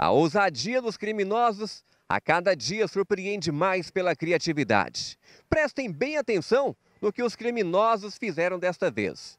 A ousadia dos criminosos a cada dia surpreende mais pela criatividade. Prestem bem atenção no que os criminosos fizeram desta vez.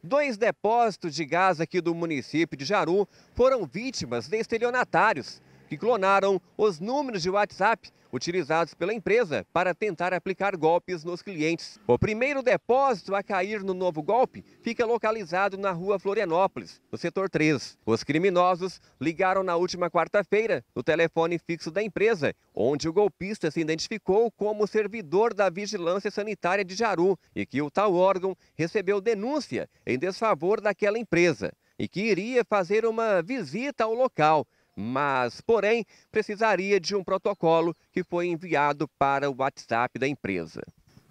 Dois depósitos de gás aqui do município de Jaru foram vítimas de estelionatários que clonaram os números de WhatsApp utilizados pela empresa para tentar aplicar golpes nos clientes. O primeiro depósito a cair no novo golpe fica localizado na rua Florianópolis, no setor 3. Os criminosos ligaram na última quarta-feira no telefone fixo da empresa, onde o golpista se identificou como servidor da Vigilância Sanitária de Jaru e que o tal órgão recebeu denúncia em desfavor daquela empresa e que iria fazer uma visita ao local mas, porém, precisaria de um protocolo que foi enviado para o WhatsApp da empresa.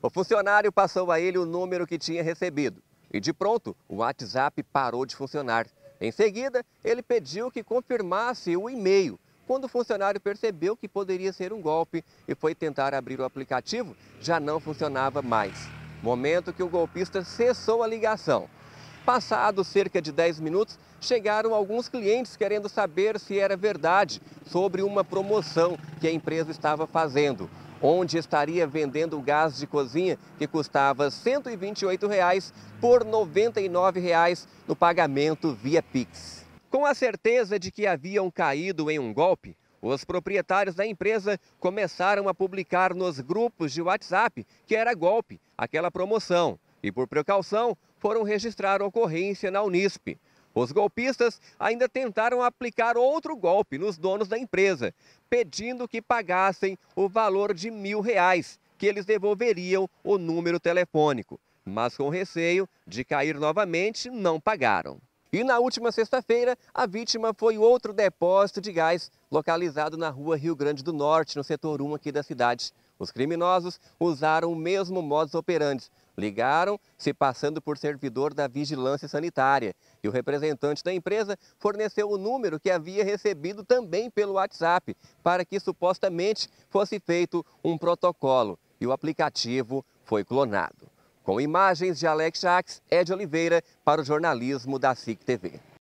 O funcionário passou a ele o número que tinha recebido e, de pronto, o WhatsApp parou de funcionar. Em seguida, ele pediu que confirmasse o e-mail. Quando o funcionário percebeu que poderia ser um golpe e foi tentar abrir o aplicativo, já não funcionava mais. Momento que o golpista cessou a ligação Passado cerca de 10 minutos, chegaram alguns clientes querendo saber se era verdade sobre uma promoção que a empresa estava fazendo, onde estaria vendendo gás de cozinha que custava R$ 128,00 por R$ 99,00 no pagamento via Pix. Com a certeza de que haviam caído em um golpe, os proprietários da empresa começaram a publicar nos grupos de WhatsApp que era golpe, aquela promoção e, por precaução, foram registrar ocorrência na Unisp. Os golpistas ainda tentaram aplicar outro golpe nos donos da empresa, pedindo que pagassem o valor de mil reais, que eles devolveriam o número telefônico. Mas com receio de cair novamente, não pagaram. E na última sexta-feira, a vítima foi outro depósito de gás localizado na rua Rio Grande do Norte, no setor 1 aqui da cidade. Os criminosos usaram o mesmo modus operandi, Ligaram se passando por servidor da vigilância sanitária e o representante da empresa forneceu o número que havia recebido também pelo WhatsApp para que supostamente fosse feito um protocolo e o aplicativo foi clonado. Com imagens de Alex Jacques, Ed Oliveira para o jornalismo da SIC TV.